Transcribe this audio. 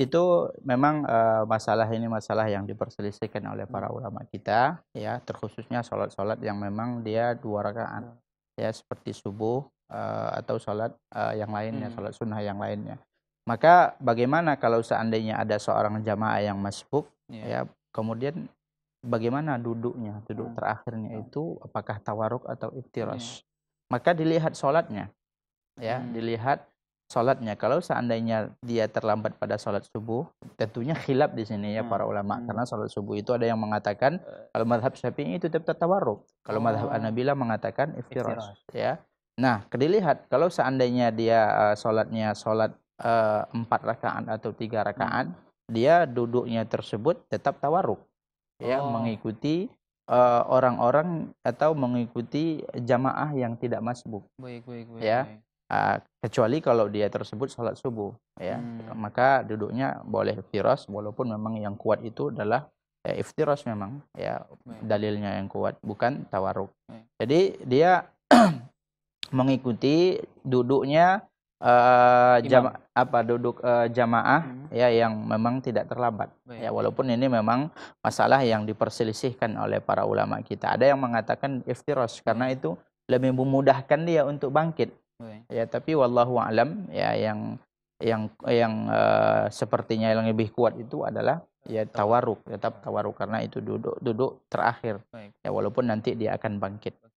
itu memang uh, masalah ini masalah yang diperselisihkan oleh para hmm. ulama kita ya terkhususnya sholat-sholat yang memang dia dua rakaat ya seperti subuh uh, atau sholat uh, yang lainnya hmm. sholat sunnah yang lainnya maka bagaimana kalau seandainya ada seorang jamaah yang masbuk yeah. ya kemudian bagaimana duduknya duduk hmm. terakhirnya hmm. itu apakah tawaruk atau iftiras yeah. maka dilihat sholatnya ya hmm. dilihat sholatnya. Kalau seandainya dia terlambat pada sholat subuh, tentunya khilaf di sini ya hmm. para ulama. Hmm. Karena sholat subuh itu ada yang mengatakan kalau madhab syafi'i itu tetap tawaruk Kalau oh. madhab anabila mengatakan iftiraj. Ya. Nah, dilihat kalau seandainya dia uh, sholatnya sholat eh, empat rakaat atau tiga hmm. rakaat, hmm. dia duduknya tersebut tetap tawaruk ya. Oh. Ya, mengikuti eh, orang-orang uh, atau mengikuti jamaah yang tidak masbuk. Baik, baik, baik. Ya. Baik Ah, kecuali kalau dia tersebut sholat subuh ya hmm. maka duduknya boleh iftiras walaupun memang yang kuat itu adalah ya, iftiras memang ya dalilnya yang kuat bukan tawaruk hmm. jadi dia mengikuti duduknya uh, jama apa duduk uh, jamaah hmm. ya yang memang tidak terlambat Baik. ya walaupun ini memang masalah yang diperselisihkan oleh para ulama kita ada yang mengatakan iftiros karena itu lebih memudahkan dia untuk bangkit Ya, tapi wallahu alam ya yang yang yang uh, sepertinya yang lebih kuat itu adalah ya tawaruk, tetap tawaruk karena itu duduk duduk terakhir. Ya walaupun nanti dia akan bangkit.